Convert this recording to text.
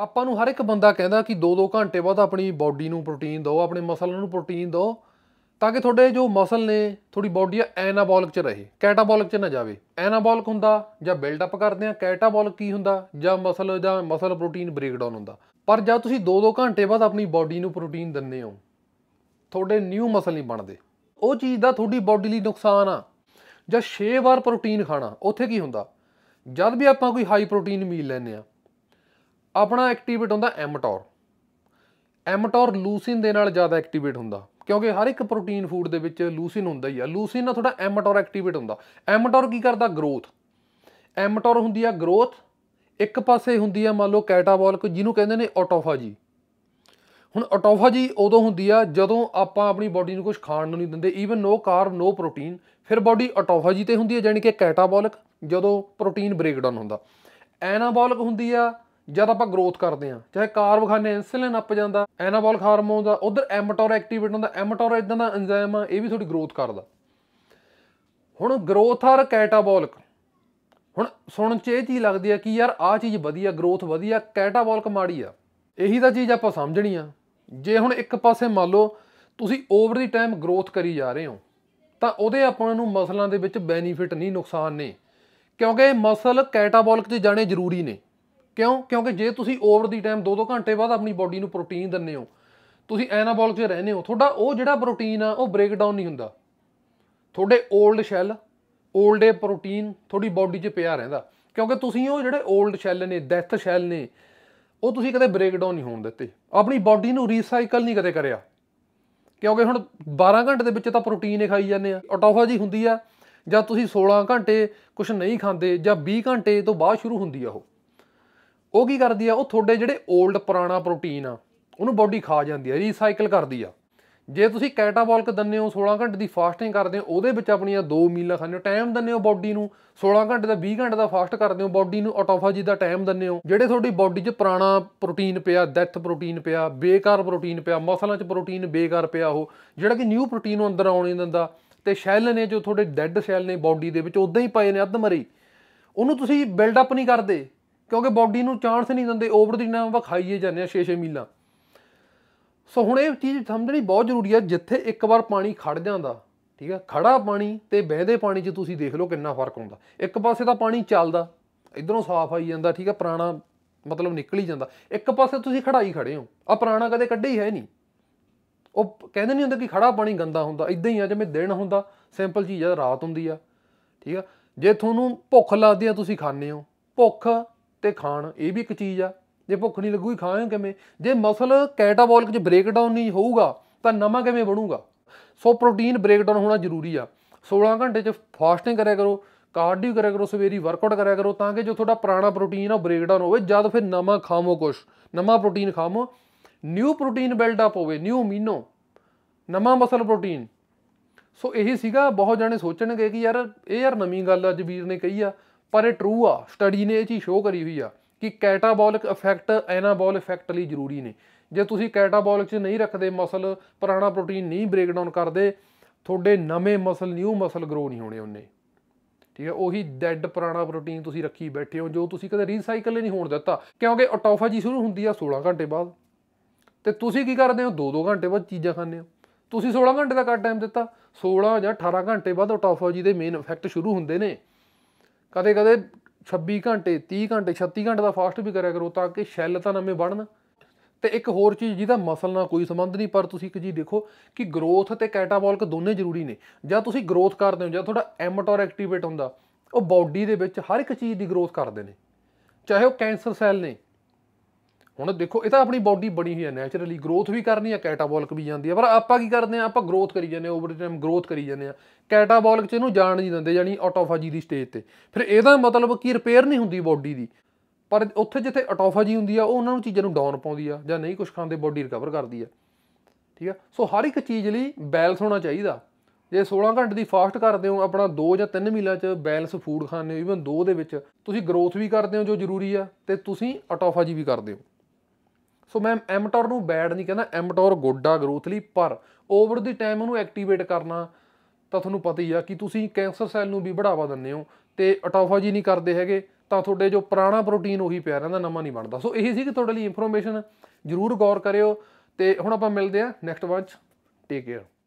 ਆਪਾਂ ਨੂੰ ਹਰ ਇੱਕ ਬੰਦਾ ਕਹਿੰਦਾ ਕਿ 2-2 ਘੰਟੇ ਬਾਅਦ ਆਪਣੀ ਬਾਡੀ ਨੂੰ ਪ੍ਰੋਟੀਨ ਦਿਓ ਆਪਣੇ ਮਸਲ ਨੂੰ ਪ੍ਰੋਟੀਨ ਦਿਓ ਤਾਂ ਕਿ ਤੁਹਾਡੇ ਜੋ ਮਸਲ ਨੇ ਤੁਹਾਡੀ ਬਾਡੀ ਐਨਾਬੋਲਿਕ ਚ ਰਹੇ ਕੈਟਾਬੋਲਿਕ ਚ ਨਾ ਜਾਵੇ ਐਨਾਬੋਲਿਕ ਹੁੰਦਾ ਜਾਂ ਬਿਲਡ ਅਪ ਕਰਦੇ ਆ ਕੈਟਾਬੋਲਿਕ ਕੀ ਹੁੰਦਾ ਜਾਂ ਮਸਲ ਜਾਂ ਮਸਲ ਪ੍ਰੋਟੀਨ ਬ੍ਰੇਕਡਾਊਨ ਹੁੰਦਾ ਪਰ ਜਦ ਤੁਸੀਂ 2-2 ਘੰਟੇ ਬਾਅਦ ਆਪਣੀ ਬਾਡੀ ਨੂੰ ਪ੍ਰੋਟੀਨ ਦਿੰਦੇ ਹੋ ਤੁਹਾਡੇ ਨਿਊ ਮਸਲ ਨਹੀਂ ਬਣਦੇ ਉਹ ਚੀਜ਼ ਦਾ ਤੁਹਾਡੀ ਬਾਡੀ ਲਈ ਨੁਕਸਾਨ ਆ ਜਾਂ 6 ਵਾਰ ਪ੍ਰੋਟੀਨ ਖਾਣਾ ਉੱਥੇ ਕੀ ਹੁੰਦਾ ਜਦ ਵੀ ਆਪਾਂ ਕੋਈ ਹਾਈ ਪ੍ਰੋਟੀਨ ਮੀਲ ਲੈਨੇ ਆ ਆਪਣਾ ਐਕਟੀਵੇਟ ਹੁੰਦਾ ਐਮਟੋਰ ਐਮਟੋਰ ਲੂਸਿਨ ਦੇ ਨਾਲ ਜ਼ਿਆਦਾ ਐਕਟੀਵੇਟ ਹੁੰਦਾ ਕਿਉਂਕਿ ਹਰ ਇੱਕ ਪ੍ਰੋਟੀਨ ਫੂਡ ਦੇ ਵਿੱਚ ਲੂਸਿਨ ਹੁੰਦਾ ਹੀ ਆ ਲੂਸਿਨ ਨਾਲ ਥੋੜਾ ਐਮਟੋਰ ਐਕਟੀਵੇਟ ਹੁੰਦਾ ਐਮਟੋਰ ਕੀ ਕਰਦਾ ਗਰੋਥ ਐਮਟੋਰ ਹੁੰਦੀ ਆ ਗਰੋਥ ਇੱਕ ਪਾਸੇ ਹੁੰਦੀ ਆ ਮੰਨ ਲਓ ਕੈਟਾਬੋਲਿਕ ਜਿਹਨੂੰ ਕਹਿੰਦੇ ਨੇ ਆਟੋਫਾਜੀ ਹੁਣ ਆਟੋਫਾਜੀ ਉਦੋਂ ਹੁੰਦੀ ਆ ਜਦੋਂ ਆਪਾਂ ਆਪਣੀ ਬਾਡੀ ਨੂੰ ਕੁਝ ਖਾਣ ਨੂੰ ਨਹੀਂ ਦਿੰਦੇ even no carb no protein ਫਿਰ ਬਾਡੀ ਆਟੋਫਾਜੀ ਤੇ ਹੁੰਦੀ ਆ ਜਾਨੀ ਕਿ ਕੈਟਾਬੋਲਿਕ ਜਦੋਂ ਪ੍ਰੋਟੀਨ ਬ੍ਰੇਕਡਾਊਨ ਹੁੰਦਾ ਐਨਾਬੋਲਿਕ ਹੁੰਦੀ ਆ ਜਦ ਆਪਾਂ ਗਰੋਥ ਕਰਦੇ ਆ ਚਾਹੇ ਕਾਰਬ ਖਾਣੇ ਇਨਸੂਲਿਨ ਅਪ ਜਾਂਦਾ ਐਨਾਬੋਲਿਕ ਹਾਰਮੋਨ ਦਾ ਉਧਰ ਐਮਟੋਰ ਐਕਟੀਵੇਟ ਹੁੰਦਾ ਐਮਟੋਰ ਇਦਾਂ ਦਾ ਐਂਜ਼ਾਈਮ ਆ ਇਹ ਵੀ ਤੁਹਾਡੀ ਗਰੋਥ ਕਰਦਾ ਹੁਣ ਗਰੋਥ ਆਰ ਕੈਟਾਬੋਲਿਕ ਹੁਣ ਸੁਣ ਚ ਇਹ ਚੀਜ਼ ਲੱਗਦੀ ਆ ਕਿ ਯਾਰ ਆ ਚੀਜ਼ ਵਧੀਆ ਗਰੋਥ ਵਧੀਆ ਕੈਟਾਬੋਲਿਕ ਮਾੜੀ ਆ ਇਹੀ ਤਾਂ ਚੀਜ਼ ਆਪਾਂ ਸਮਝਣੀ ਆ ਜੇ ਹੁਣ ਇੱਕ ਪਾਸੇ ਮੰਨ ਲਓ ਤੁਸੀਂ ਓਵਰ ਦੀ ਟਾਈਮ ਗਰੋਥ ਕਰੀ ਜਾ ਰਹੇ ਹੋ ਤਾਂ ਉਹਦੇ ਆਪਾਂ ਨੂੰ ਮਸਲਾਂ ਦੇ ਵਿੱਚ ਬੈਨੀਫਿਟ ਨਹੀਂ ਨੁਕਸਾਨ ਨਹੀਂ ਕਿਉਂਕਿ ਮਸਲ ਕੈਟਾਬੋਲਿਕ ਤੇ ਜਾਣੇ ਜ਼ਰੂਰੀ ਨੇ ਕਿਉਂ ਕਿਉਂਕਿ ਜੇ ਤੁਸੀਂ ਓਵਰ ਦੀ ਟਾਈਮ 2-2 ਘੰਟੇ ਬਾਅਦ ਆਪਣੀ ਬਾਡੀ ਨੂੰ ਪ੍ਰੋਟੀਨ ਦਿੰਨੇ ਹੋ ਤੁਸੀਂ ਐਨਾਬੋਲਿਕ 'ਚ ਰਹਿੰਦੇ ਹੋ ਤੁਹਾਡਾ ਉਹ ਜਿਹੜਾ ਪ੍ਰੋਟੀਨ ਆ ਉਹ ਬ੍ਰੇਕ ਡਾਊਨ ਨਹੀਂ ਹੁੰਦਾ ਤੁਹਾਡੇ old cell old a protein ਤੁਹਾਡੀ ਬਾਡੀ 'ਚ ਪਿਆ ਰਹਿੰਦਾ ਕਿਉਂਕਿ ਤੁਸੀਂ ਉਹ ਜਿਹੜੇ 올ਡ ਸ਼ੈਲ ਨੇ ਡੈਥ ਸ਼ੈਲ ਨੇ ਉਹ ਤੁਸੀਂ ਕਦੇ ਬ੍ਰੇਕ ਡਾਊਨ ਨਹੀਂ ਹੋਣ ਦਿੱਤੇ ਆਪਣੀ ਬਾਡੀ ਨੂੰ ਰੀਸਾਈਕਲ ਨਹੀਂ ਕਦੇ ਕਰਿਆ ਕਿਉਂਕਿ ਹੁਣ 12 ਘੰਟੇ ਦੇ ਵਿੱਚ ਤਾਂ ਪ੍ਰੋਟੀਨ ਹੀ ਖਾਈ ਜਾਂਦੇ ਆ ਆਟੋਫਾਜੀ ਹੁੰਦੀ ਆ ਜਾਂ ਤੁਸੀਂ 16 ਘੰਟੇ ਕੁਝ ਨਹੀਂ ਖਾਂਦੇ ਜਾਂ 20 ਘੰਟੇ ਤੋਂ ਬਾਅਦ ਸ਼ੁਰੂ ਹੁੰਦੀ ਆ ਉਹ ਉਹ ਕੀ ਕਰਦੀ ਆ ਉਹ ਤੁਹਾਡੇ ਜਿਹੜੇ 올ਡ ਪੁਰਾਣਾ ਪ੍ਰੋਟੀਨ ਆ ਉਹਨੂੰ ਬਾਡੀ ਖਾ ਜਾਂਦੀ ਆ ਰੀਸਾਈਕਲ ਕਰਦੀ ਆ ਜੇ ਤੁਸੀਂ ਕੈਟਾਬੋਲਿਕ ਦੰਨੇ ਹੋ 16 ਘੰਟੇ ਦੀ ਫਾਸਟਿੰਗ ਕਰਦੇ ਹੋ ਉਹਦੇ ਵਿੱਚ ਆਪਣੀਆਂ ਦੋ ਮੀਲਾਂ ਖਾਂਦੇ ਹੋ ਟਾਈਮ ਦੰਨੇ ਹੋ ਬਾਡੀ ਨੂੰ 16 ਘੰਟੇ ਦਾ 20 ਘੰਟੇ ਦਾ ਫਾਸਟ ਕਰਦੇ ਹੋ ਬਾਡੀ ਨੂੰ ਆਟੋਫਾਜੀ ਦਾ ਟਾਈਮ ਦੰਨੇ ਹੋ ਜਿਹੜੇ ਤੁਹਾਡੀ ਬਾਡੀ 'ਚ ਪੁਰਾਣਾ ਪ੍ਰੋਟੀਨ ਪਿਆ ਡੈਥ ਪ੍ਰੋਟੀਨ ਪਿਆ ਬੇਕਾਰ ਪ੍ਰੋਟੀਨ ਪਿਆ ਮਸਲਾਂ 'ਚ ਪ੍ਰੋਟੀਨ ਬੇਕਾਰ ਪਿਆ ਉਹ ਜਿਹੜਾ ਕਿ ਨਿਊ ਪ੍ਰੋਟੀਨ ਨੂੰ ਅੰਦਰ ਆਉਣ ਨਹੀਂ ਦਿੰਦਾ ਤੇ ਸ਼ੈਲ ਨੇ ਜੋ ਤੁਹਾਡੇ ਡੈੱਡ ਸ਼ੈਲ ਨੇ ਬਾਡੀ ਦੇ ਵਿੱਚ ਉਦਾਂ ਹੀ ਪਏ ਨੇ ਅੱਧ ਮਰੀ ਉਹਨੂੰ ਤੁਸੀਂ ਬਿਲਡ ਅਪ ਨਹੀਂ ਕਰਦੇ ਕਿਉਂਕਿ ਬਾਡੀ ਨੂੰ ਚਾਂਸ ਨਹੀਂ ਦਿੰਦੇ ਓਵਰ ਦੀ ਨਾ ਆਪਾਂ ਖਾਈਏ ਜਾਂਦੇ ਆ 6-6 ਮੀਲਾਂ ਸੋ ਹੁਣ ਇਹ ਚੀਜ਼ ਸਮਝਣੀ ਬਹੁਤ ਜ਼ਰੂਰੀ ਹੈ ਜਿੱਥੇ ਇੱਕ ਵਾਰ ਪਾਣੀ ਖੜ ਜਾਂਦਾ ਠੀਕ ਹੈ ਖੜਾ ਪਾਣੀ ਤੇ ਬਹਿਦੇ ਪਾਣੀ 'ਚ ਤੁਸੀਂ ਦੇਖ ਲਓ ਕਿੰਨਾ ਫਰਕ ਹੁੰਦਾ ਇੱਕ ਪਾਸੇ ਤਾਂ ਪਾਣੀ ਚੱਲਦਾ ਇਧਰੋਂ ਸਾਫ਼ ਆਈ ਜਾਂਦਾ ਠੀਕ ਹੈ ਪੁਰਾਣਾ ਮਤਲਬ ਨਿਕਲ ਹੀ ਜਾਂਦਾ ਇੱਕ ਪਾਸੇ ਤੁਸੀਂ ਖੜਾਈ ਖੜੇ ਹੋ ਆ ਪੁਰਾਣਾ ਕਦੇ ਕੱਢੇ ਹੀ ਹੈ ਨਹੀਂ ਉਹ ਕਹਿੰਦੇ ਨਹੀਂ ਹੁੰਦੇ ਕਿ ਖੜਾ ਪਾਣੀ ਗੰਦਾ ਹੁੰਦਾ ਇਦਾਂ ਹੀ ਆ ਜਿਵੇਂ ਦਿਨ ਹੁੰਦਾ ਸਿੰਪਲ ਚੀਜ਼ ਆ ਰਾਤ ਹੁੰਦੀ ਆ ਠੀਕ ਆ ਜੇ ਤੁਹਾਨੂੰ ਭੁੱਖ ਲੱਗਦੀ ਆ ਤੁਸੀਂ ਖਾਣੇ ਹੋ ਭੁੱਖ ਤੇ ਖਾਣ ਇਹ ਵੀ ਇੱਕ ਚੀਜ਼ ਆ ਜੇ ਭੁੱਖ ਨਹੀਂ ਲੱਗੂਗੀ ਖਾਵਾਂਗੇ ਕਿਵੇਂ ਜੇ ਮਸਲ ਕੈਟਾਬੋਲਿਕ ਚ ਬ੍ਰੇਕਡਾਊਨ ਨਹੀਂ ਹੋਊਗਾ ਤਾਂ ਨਵਾਂ ਕਿਵੇਂ ਬਣੂਗਾ ਸੋ ਪ੍ਰੋਟੀਨ ਬ੍ਰੇਕਡਾਊਨ ਹੋਣਾ ਜ਼ਰੂਰੀ ਆ 16 ਘੰਟੇ ਚ ਫਾਸਟਿੰਗ ਕਰਿਆ ਕਰੋ ਕਾਰਡੀਓ ਕਰਿਆ ਕਰੋ ਸਵੇਰੀ ਵਰਕਆਊਟ ਕਰਿਆ ਕਰੋ ਤਾਂ ਕਿ ਜੋ ਤੁਹਾਡਾ ਪੁਰਾਣਾ ਪ੍ਰੋਟੀਨ ਆ ਬ੍ਰੇਕਡਾਊਨ ਹੋਵੇ ਜਦ ਫਿਰ ਨਵਾਂ ਖਾਮੋ ਕੁਛ ਨਵਾਂ ਪ੍ਰੋਟੀਨ ਖਾਮੋ ਨਿਊ ਪ੍ਰੋਟੀਨ ਬਿਲਡ ਅਪ ਹੋਵੇ ਨਿਊ ਅਮੀਨੋ ਨਵਾਂ ਮਸਲ ਪ੍ਰੋਟੀਨ ਸੋ ਇਹੀ ਸੀਗਾ ਬਹੁਤ ਜਾਣੇ ਸੋਚਣਗੇ ਕਿ ਯਾਰ ਇਹ ਯਾਰ ਨਵੀਂ ਗੱਲ ਅੱਜ ਵੀਰ ਨੇ ਕਹੀ ਆ ਪਰ ਇਹ ਟਰੂ ਆ ਸਟੱਡੀ ਨੇ ਇਹ ਚੀਜ਼ ਸ਼ੋਅ ਕਰੀ ਹੋਈ ਆ ਕਿ ਕੈਟਾਬੋਲਿਕ ਇਫੈਕਟ ਐਨਾਬੋਲ ਇਫੈਕਟ ਲਈ ਜ਼ਰੂਰੀ ਨੇ ਜੇ ਤੁਸੀਂ ਕੈਟਾਬੋਲਿਕ 'ਚ ਨਹੀਂ ਰੱਖਦੇ ਮਸਲ ਪੁਰਾਣਾ ਪ੍ਰੋਟੀਨ ਨਹੀਂ ਬ੍ਰੇਕ ਡਾਊਨ ਕਰਦੇ ਤੁਹਾਡੇ ਨਵੇਂ ਮਸਲ ਨਿਊ ਮਸਲ ਗਰੋ ਨਹੀਂ ਹੋਣੇ ਉਹਨੇ ਠੀਕ ਹੈ ਉਹੀ ਡੈੱਡ ਪੁਰਾਣਾ ਪ੍ਰੋਟੀਨ ਤੁਸੀਂ ਰੱਖੀ ਬੈਠੇ ਹੋ ਜੋ ਤੁਸੀਂ ਕਦੇ ਰੀਸਾਈਕਲ ਨਹੀਂ ਹੋਣ ਦਿੱਤਾ ਕਿਉਂਕਿ ਆਟੋਫਾਜੀ ਸ਼ੁਰੂ ਹੁੰਦੀ ਆ 16 ਘੰਟੇ ਬਾਅਦ ਤੇ ਤੁਸੀਂ ਕੀ ਕਰਦੇ ਹੋ 2-2 ਘੰਟੇ ਬਾਅਦ ਚੀਜ਼ਾਂ ਖਾਂਦੇ ਹੋ ਤੁਸੀਂ 16 ਘੰਟੇ ਦਾ ਕੱਟ ਟਾਈਮ ਦਿੱਤਾ 16 ਜਾਂ 18 ਘੰਟੇ ਬਾਅਦ ਆਟੋਫਾਜੀ ਦੇ ਮੇਨ ਇਫੈਕਟ ਸ਼ੁਰੂ ਹੁੰਦੇ ਨੇ ਕਦੇ ਕਦੇ 26 ਘੰਟੇ 30 ਘੰਟੇ 36 ਘੰਟੇ ਦਾ ਫਾਸਟ ਵੀ ਕਰਿਆ ਕਰੋ ਤਾਂ ਕਿ ਸ਼ੈੱਲ ਤਾਂ ਨਵੇਂ ਬਣਨ ਤੇ ਇੱਕ ਹੋਰ ਚੀਜ਼ ਜਿਹਦਾ ਮਸਲ ਨਾਲ ਕੋਈ ਸੰਬੰਧ ਨਹੀਂ ਪਰ ਤੁਸੀਂ ਇੱਕ ਜੀ ਦੇਖੋ ਕਿ ਗਰੋਥ ਤੇ ਕੈਟਾਬੋਲਿਕ ਦੋਨੇ ਜ਼ਰੂਰੀ ਨੇ ਜਾਂ ਤੁਸੀਂ ਗਰੋਥ ਕਰਦੇ ਹੋ ਜਾਂ ਤੁਹਾਡਾ ਐਮਟੋਰ ਐਕਟੀਵੇਟ ਹੁੰਦਾ ਉਹ ਬਾਡੀ ਦੇ ਵਿੱਚ ਹਰ ਇੱਕ ਚੀਜ਼ ਦੀ ਗਰੋਥ ਕਰਦੇ ਨੇ ਚਾਹੇ ਉਹ ਕੈਂਸਰ ਸੈੱਲ ਨੇ ਹੁਣ ਦੇਖੋ ਇਹ ਤਾਂ ਆਪਣੀ ਬਾਡੀ ਬਣੀ ਹੋਈ ਹੈ ਨੇਚਰਲੀ ਗਰੋਥ ਵੀ ਕਰਨੀ ਹੈ ਕੈਟਾਬੋਲਿਕ ਵੀ ਜਾਂਦੀ ਹੈ ਪਰ ਆਪਾਂ ਕੀ ਕਰਦੇ ਆ ਆਪਾਂ ਗਰੋਥ ਕਰੀ ਜਾਂਦੇ ਆ ਓਵਰ ਟਾਈਮ ਗਰੋਥ ਕਰੀ ਜਾਂਦੇ ਆ ਕੈਟਾਬੋਲਿਕ ਚ ਇਹਨੂੰ ਜਾਣ ਨਹੀਂ ਦਿੰਦੇ ਯਾਨੀ ਆਟੋਫਾਜੀ ਦੀ ਸਟੇਜ ਤੇ ਫਿਰ ਇਹਦਾ ਮਤਲਬ ਕੀ ਰਿਪੇਅਰ ਨਹੀਂ ਹੁੰਦੀ ਬਾਡੀ ਦੀ ਪਰ ਉੱਥੇ ਜਿੱਥੇ ਆਟੋਫਾਜੀ ਹੁੰਦੀ ਆ ਉਹ ਉਹਨਾਂ ਨੂੰ ਚੀਜ਼ਾਂ ਨੂੰ ਡਾਊਨ ਪਾਉਂਦੀ ਆ ਜਾਂ ਨਹੀਂ ਕੁਝ ਖਾਂਦੇ ਬਾਡੀ ਰਿਕਵਰ ਕਰਦੀ ਆ ਠੀਕ ਆ ਸੋ ਹਰ ਇੱਕ ਚੀਜ਼ ਲਈ ਬੈਲੈਂਸ ਹੋਣਾ ਚਾਹੀਦਾ ਜੇ 16 ਘੰਟੇ ਦੀ ਫਾਸਟ ਕਰਦੇ ਹੋ ਆਪਣਾ 2 ਜਾਂ 3 ਮੀਲਾਂ ਚ ਬੈਲੈਂਸ ਫੂਡ ਖਾਣੇ ਹੋ ਈਵਨ 2 ਦੇ ਵਿੱਚ ਤੁਸੀਂ ਗਰੋਥ ਵੀ ਕਰਦੇ ਹੋ ਜੋ ਜ਼ਰੂਰੀ ਆ ਤੇ ਤੁਸੀਂ ਆਟੋਫਾਜੀ ਵੀ ਕਰਦੇ ਹੋ ਸੋ ਮੈਂ ਐਮਟੋਰ ਨੂੰ ਬੈਡ ਨਹੀਂ ਕਹਿੰਦਾ ਐਮਟੋਰ ਗੁੱਡ ਆ ਗਰੋਥ ਲਈ ਪਰ ਓਵਰ ਦੀ ਟਾਈਮ ਉਹਨੂੰ ਐਕਟੀਵੇਟ ਕਰਨਾ ਤਾਂ ਤੁਹਾਨੂੰ ਪਤਾ ਹੀ ਆ ਕਿ ਤੁਸੀਂ ਕੈਂਸਰ ਸੈੱਲ ਨੂੰ ਵੀ ਵਧਾਵਾ ਦਿੰਦੇ ਹੋ ਤੇ ਆਟੋਫਾਜੀ ਨਹੀਂ ਕਰਦੇ ਹੈਗੇ ਤਾਂ ਤੁਹਾਡੇ ਜੋ ਪੁਰਾਣਾ ਪ੍ਰੋਟੀਨ ਉਹੀ ਪਿਆ ਰਹਿੰਦਾ ਨਵਾਂ ਨਹੀਂ ਬਣਦਾ ਸੋ ਇਹ ਸੀ ਕਿ ਤੁਹਾਡੇ ਲਈ ਇਨਫੋਰਮੇਸ਼ਨ ਜ਼ਰੂਰ ਗੌਰ ਕਰਿਓ ਤੇ ਹੁਣ ਆਪਾਂ ਮਿਲਦੇ ਆ ਨੈਕਸਟ ਵਾਂਚ ਟੇਕ ਕੇਅਰ